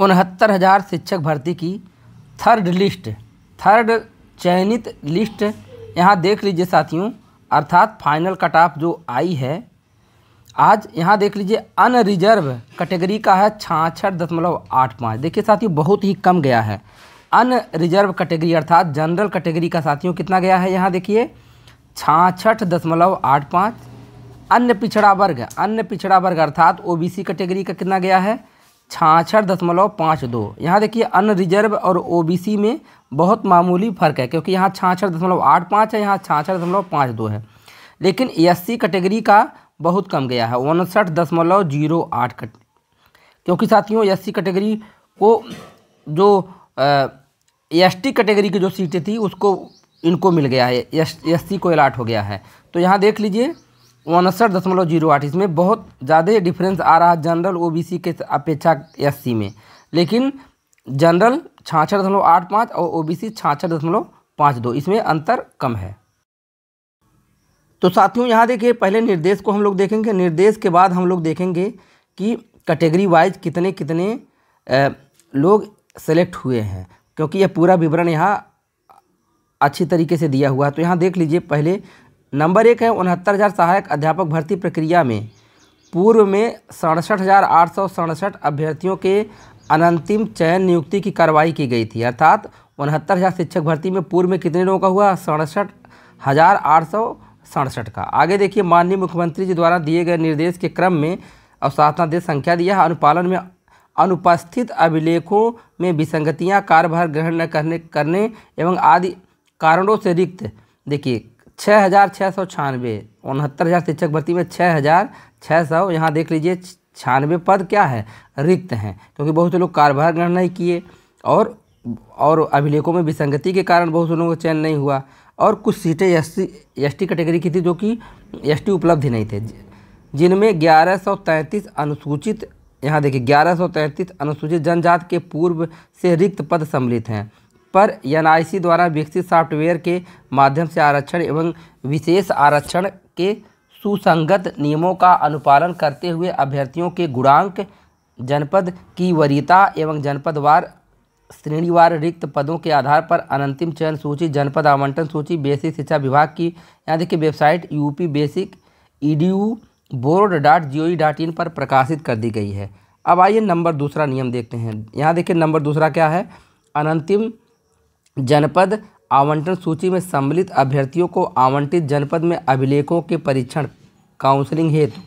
उनहत्तर हज़ार शिक्षक भर्ती की थर्ड लिस्ट थर्ड चयनित लिस्ट यहाँ देख लीजिए साथियों अर्थात फाइनल कट ऑफ जो आई है आज यहाँ देख लीजिए अनरिजर्व कैटेगरी का है छाछठ दशमलव आठ पाँच देखिए साथियों बहुत ही कम गया है अनरिजर्व कैटेगरी अर्थात जनरल कैटेगरी का साथियों कितना गया है यहाँ देखिए छाछठ दशमलव आठ पाँच अन्य पिछड़ा वर्ग अन्य पिछड़ा वर्ग अर्थात ओबीसी कैटेगरी का कितना गया है छाछठ दशमलव पाँच दो यहाँ देखिए अन रिजर्व और ओबीसी में बहुत मामूली फ़र्क है क्योंकि यहाँ छाछठ दशमलव आठ पाँच है यहाँ छाछठ दशमलव पाँच दो है लेकिन एस कैटेगरी का बहुत कम गया है उनसठ दशमलव जीरो आठ कट क्योंकि साथियों एस कैटेगरी को जो एस कैटेगरी की जो सीटें थी उसको इनको मिल गया है एस एस को अलाट हो गया है तो यहाँ देख लीजिए उनसठ दशमलव जीरो आठ इसमें बहुत ज़्यादा डिफरेंस आ रहा है जनरल ओबीसी के अपेक्षा एस में लेकिन जनरल छाछठ दशमलव आठ पाँच और ओबीसी छाछठ दशमलव पाँच दो इसमें अंतर कम है तो साथियों यहाँ देखिए पहले निर्देश को हम लोग देखेंगे निर्देश के बाद हम लोग देखेंगे कि कैटेगरी वाइज कितने कितने लोग सेलेक्ट हुए हैं क्योंकि यह पूरा विवरण यहाँ अच्छी तरीके से दिया हुआ है तो यहाँ देख लीजिए पहले नंबर एक है उनहत्तर हज़ार सहायक अध्यापक भर्ती प्रक्रिया में पूर्व में सड़सठ हज़ार आठ सौ सड़सठ अभ्यर्थियों के अनंतिम चयन नियुक्ति की कार्रवाई की गई थी अर्थात उनहत्तर हज़ार शिक्षक भर्ती में पूर्व में कितने लोगों का हुआ सड़सठ हज़ार आठ सौ सड़सठ का आगे देखिए माननीय मुख्यमंत्री जी द्वारा दिए गए निर्देश के क्रम में अवसाधनादेश संख्या दिया है अनुपालन में अनुपस्थित अभिलेखों में विसंगतियां कार्यभार ग्रहण न करने करने एवं आदि कारणों से रिक्त देखिए छः हज़ार छः सौ छियानवे उनहत्तर हज़ार शिक्षक भर्ती में छः हज़ार छः सौ यहाँ देख लीजिए छियानवे पद क्या है रिक्त हैं क्योंकि बहुत से लोग कारभार ग्रहण नहीं किए और और अभिलेखों में विसंगति के कारण बहुत से लोगों का चयन नहीं हुआ और कुछ सीटें एस सी कैटेगरी की थी जो कि एस टी उपलब्ध ही नहीं थे जिनमें ग्यारह सौ तैंतीस अनुसूचित यहाँ देखिए ग्यारह सौ तैंतीस अनुसूचित जनजाति के पूर्व से रिक्त पद सम्मिलित हैं पर एनआईसी द्वारा विकसित सॉफ्टवेयर के माध्यम से आरक्षण एवं विशेष आरक्षण के सुसंगत नियमों का अनुपालन करते हुए अभ्यर्थियों के गुणांक जनपद की वरीयता एवं जनपदवार श्रेणीवार रिक्त पदों के आधार पर अनंतिम चयन सूची जनपद आवंटन सूची बेसिक शिक्षा विभाग की यहाँ देखिए website UP basic e board dot G O dot in पर प्रकाशित कर दी गई है अब आइए नंबर दूसरा नियम देखते हैं यहाँ देखिए नंबर दूसरा क्या है अनंतिम जनपद आवंटन सूची में सम्मिलित अभ्यर्थियों को आवंटित जनपद में अभिलेखों के परीक्षण काउंसलिंग हेतु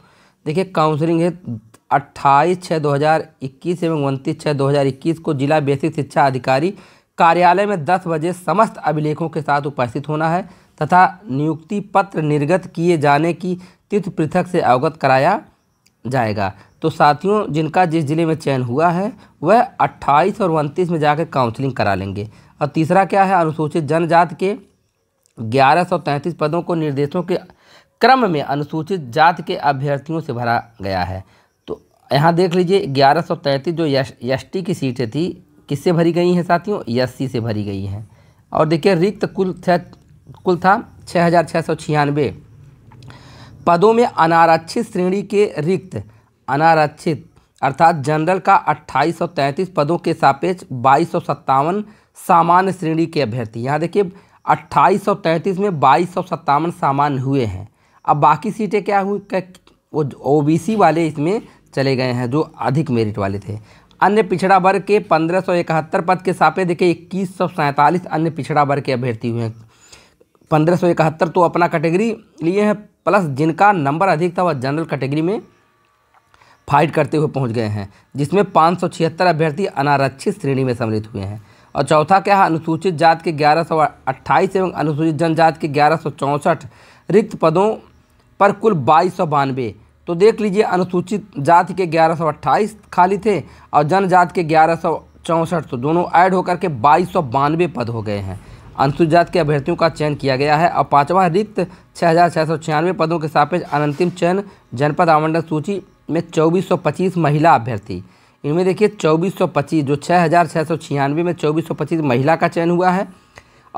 देखिए काउंसलिंग हेतु अट्ठाईस छः दो हज़ार इक्कीस एवं उनतीस छः दो हज़ार इक्कीस को जिला बेसिक शिक्षा अधिकारी कार्यालय में दस बजे समस्त अभिलेखों के साथ उपस्थित होना है तथा नियुक्ति पत्र निर्गत किए जाने की तिथि पृथक से अवगत कराया जाएगा तो साथियों जिनका जिस जिले में चयन हुआ है वह 28 और 29 में जाकर काउंसलिंग करा लेंगे और तीसरा क्या है अनुसूचित जनजाति के ग्यारह सौ तैंतीस पदों को निर्देशों के क्रम में अनुसूचित जाति के अभ्यर्थियों से भरा गया है तो यहाँ देख लीजिए ग्यारह सौ तैंतीस जो एस टी की सीटें थी किससे भरी गई हैं साथियों एस सी से भरी गई हैं और देखिए रिक्त कुल कुल था छः हज़ार छः सौ पदों में अनारक्षित श्रेणी के रिक्त अनारक्षित अर्थात जनरल का अट्ठाईस पदों के सापेक्ष बाईस सामान्य श्रेणी के अभ्यर्थी यहाँ देखिए अट्ठाईस में बाईस सामान्य हुए हैं अब बाकी सीटें क्या हुई वो ओ वाले इसमें चले गए हैं जो अधिक मेरिट वाले थे अन्य पिछड़ा वर्ग के पंद्रह सौ इकहत्तर पद के सापे देखिए इक्कीस सौ सैंतालीस अन्य पिछड़ा वर्ग के अभ्यर्थी हुए हैं पंद्रह सौ इकहत्तर तो अपना कैटेगरी लिए हैं प्लस जिनका नंबर अधिक था वह जनरल कैटेगरी में फाइट करते हुए पहुंच गए हैं जिसमें पाँच अभ्यर्थी अनारक्षित श्रेणी में सम्मिलित हुए हैं और चौथा क्या है अनुसूचित जात के ग्यारह सौ अट्ठाईस एवं अनुसूचित जनजाति के ग्यारह सौ चौंसठ रिक्त पदों पर कुल बाईस सौ बानवे तो देख लीजिए अनुसूचित जाति के ग्यारह सौ अट्ठाईस खाली थे और जनजाति के ग्यारह सौ चौंसठ तो दोनों ऐड होकर के बाईस सौ बानवे पद हो गए हैं अनुसूचित जाति के अभ्यर्थियों का चयन किया गया है और पाँचवा रिक्त छः हज़ार छः सौ छियानवे पदों के सापेक्ष अनंतिम चयन जनपद आवंटन सूची में 2425 महिला अभ्यर्थी इनमें देखिए 2425 जो छः में 2425 महिला का चयन हुआ है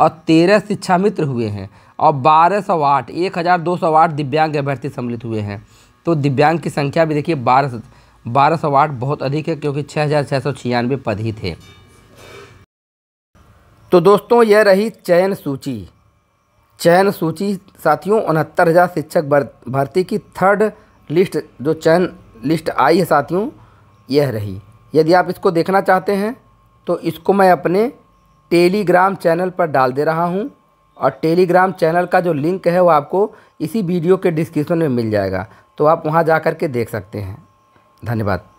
और तेरह शिक्षा मित्र हुए हैं और बारह सौ आठ एक हज़ार दो सौ आठ दिव्यांग अभ्यर्थी सम्मिलित हुए हैं तो दिव्यांग की संख्या भी देखिए बारह बारह सौ आठ बहुत अधिक है क्योंकि छः हज़ार छः सौ छियानवे पद ही थे तो दोस्तों यह रही चयन सूची चयन सूची साथियों उनहत्तर हज़ार शिक्षक भर्ती की थर्ड लिस्ट जो चयन लिस्ट आई है साथियों यह रही यदि आप इसको देखना चाहते हैं तो इसको मैं अपने टेलीग्राम चैनल पर डाल दे रहा हूँ और टेलीग्राम चैनल का जो लिंक है वो आपको इसी वीडियो के डिस्क्रिप्शन में मिल जाएगा तो आप वहाँ जा कर के देख सकते हैं धन्यवाद